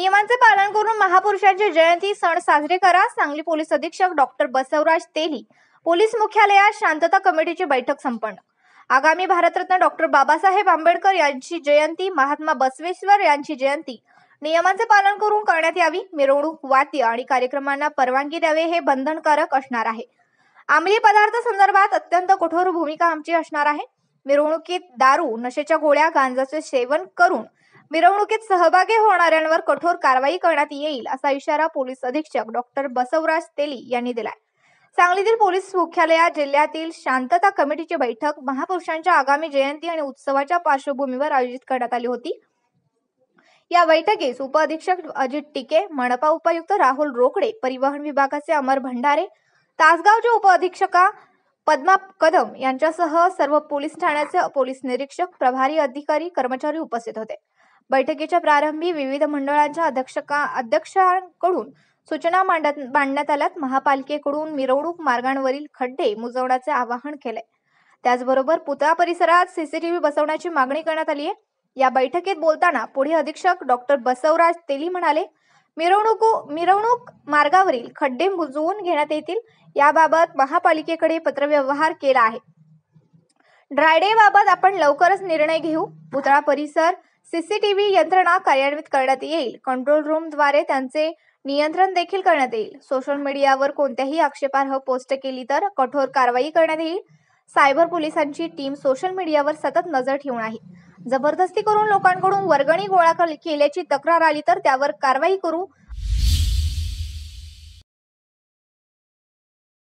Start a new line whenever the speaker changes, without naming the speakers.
नियमांचे पालन करून महापुरुषांची जयंती सण साजरे करा सांगली पोलीस अधीक्षक डॉक्टर बसवराज तेली पोलीस मुख्यालयात शांतता कमिटीची बैठक संपन्न आगामी भारतरत्न डॉक्टर बाबासाहेब आंबेडकर यांची जयंती महात्मा बसवेश्वर यांची जयंती नियमांचे पालन करून करण्यात यावी मिरवणूक वाद्य आणि कार्यक्रमांना परवानगी द्यावे हे बंधनकारक असणार आहे अंमली पदार्थ संदर्भात अत्यंत कठोर भूमिका आमची असणार आहे मिरवणुकीत दारू नशेच्या गोळ्या गांजाचे सेवन करून मिरवणुकीत सहभागी होणाऱ्यांवर कठोर कारवाई करण्यात येईल असा इशारा पोलीस अधीक्षक डॉक्टर बसवराज तेली यांनी दिलाय सांगलीतील पोलीस मुख्यालयात जिल्ह्यातील शांतता कमिटीची बैठक महापुरुषांच्या आगामी जयंती आणि उत्सवाच्या पार्श्वभूमीवर आयोजित करण्यात आली होती या बैठकीस उप अधीक्षक अजित टिके मनपा उपायुक्त राहुल रोकडे परिवहन विभागाचे अमर भंडारे तासगावचे अधीक्षका पद्मा कदम यांच्यासह सर्व पोलीस ठाण्याचे पोलीस निरीक्षक प्रभारी अधिकारी कर्मचारी उपस्थित होते बैठकीच्या प्रारंभी विविध मंडळांच्या अध्यक्षका अध्यक्षांकडून सूचना मांडत मांडण्यात आल्यात महापालिकेकडून मिरवणूक मार्गांवरील खड्डे मुजवण्याचे आवाहन केले त्याचबरोबर पुतळा परिसरात सीसीटीव्ही बसवण्याची मागणी करण्यात आली आहे या बैठकीत बोलताना पुढे अधीक्षक डॉक्टर बसवराज तेली म्हणाले मिरवणूक मिरवणूक मार्गावरील खड्डे मुजवून घेण्यात येतील याबाबत महापालिकेकडे पत्रव्यवहार केला आहे ड्रायडे बाबत आपण लवकरच निर्णय घेऊ पुतळा परिसर सीसीटीव्ही यंत्रणा कार्यान्वित करण्यात येईल कंट्रोल रूमद्वारे त्यांचे नियंत्रण देखील करण्यात येईल सोशल मीडियावर कोणत्याही आक्षेपार्ह पोस्ट केली तर कठोर कारवाई करण्यात येईल सायबर पोलिसांची टीम सोशल मीडियावर सतत नजर ठेवून आहे जबरदस्ती करून लोकांकडून वर्गणी गोळा केल्याची तक्रार आली तर त्यावर कारवाई करू